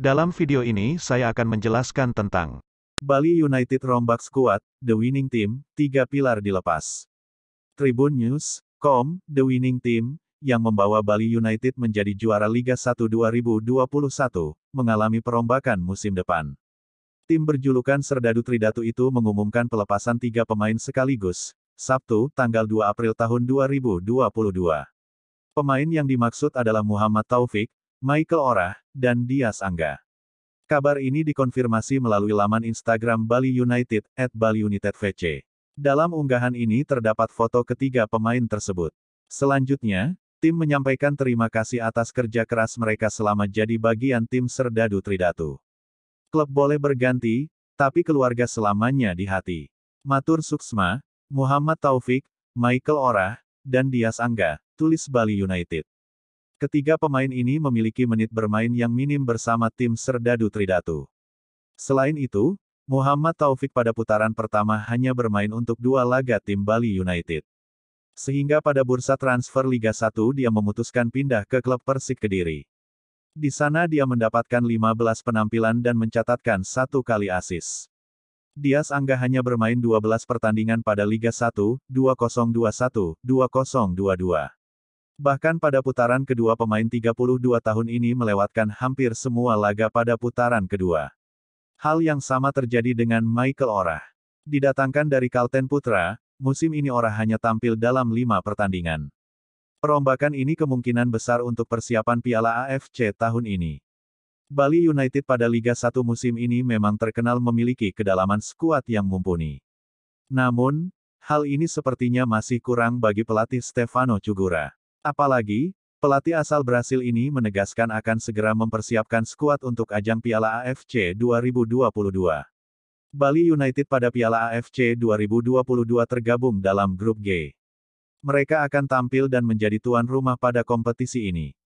Dalam video ini saya akan menjelaskan tentang Bali United rombak skuad, The Winning Team, tiga pilar dilepas. Tribun News, Com, The Winning Team, yang membawa Bali United menjadi juara Liga 1 2021, mengalami perombakan musim depan. Tim berjulukan Serdadu Tridatu itu mengumumkan pelepasan tiga pemain sekaligus, Sabtu, tanggal 2 April tahun 2022. Pemain yang dimaksud adalah Muhammad Taufik, Michael Ora, dan Dias Angga. Kabar ini dikonfirmasi melalui laman Instagram Bali United, at Bali United VC. Dalam unggahan ini terdapat foto ketiga pemain tersebut. Selanjutnya, tim menyampaikan terima kasih atas kerja keras mereka selama jadi bagian tim Serdadu Tridatu. Klub boleh berganti, tapi keluarga selamanya di hati. Matur Suksma, Muhammad Taufik, Michael Ora, dan Dias Angga, tulis Bali United. Ketiga pemain ini memiliki menit bermain yang minim bersama tim Serdadu Tridatu. Selain itu, Muhammad Taufik pada putaran pertama hanya bermain untuk dua laga tim Bali United. Sehingga pada bursa transfer Liga 1 dia memutuskan pindah ke klub Persik Kediri. Di sana dia mendapatkan 15 penampilan dan mencatatkan satu kali asis. Dias Angga hanya bermain 12 pertandingan pada Liga 1, 2021, 2022. Bahkan pada putaran kedua pemain 32 tahun ini melewatkan hampir semua laga pada putaran kedua. Hal yang sama terjadi dengan Michael Orah. Didatangkan dari Kalten Putra, musim ini Orah hanya tampil dalam lima pertandingan. Perombakan ini kemungkinan besar untuk persiapan Piala AFC tahun ini. Bali United pada Liga 1 musim ini memang terkenal memiliki kedalaman skuad yang mumpuni. Namun, hal ini sepertinya masih kurang bagi pelatih Stefano Cugura. Apalagi, pelatih asal Brasil ini menegaskan akan segera mempersiapkan skuad untuk ajang Piala AFC 2022. Bali United pada Piala AFC 2022 tergabung dalam grup G. Mereka akan tampil dan menjadi tuan rumah pada kompetisi ini.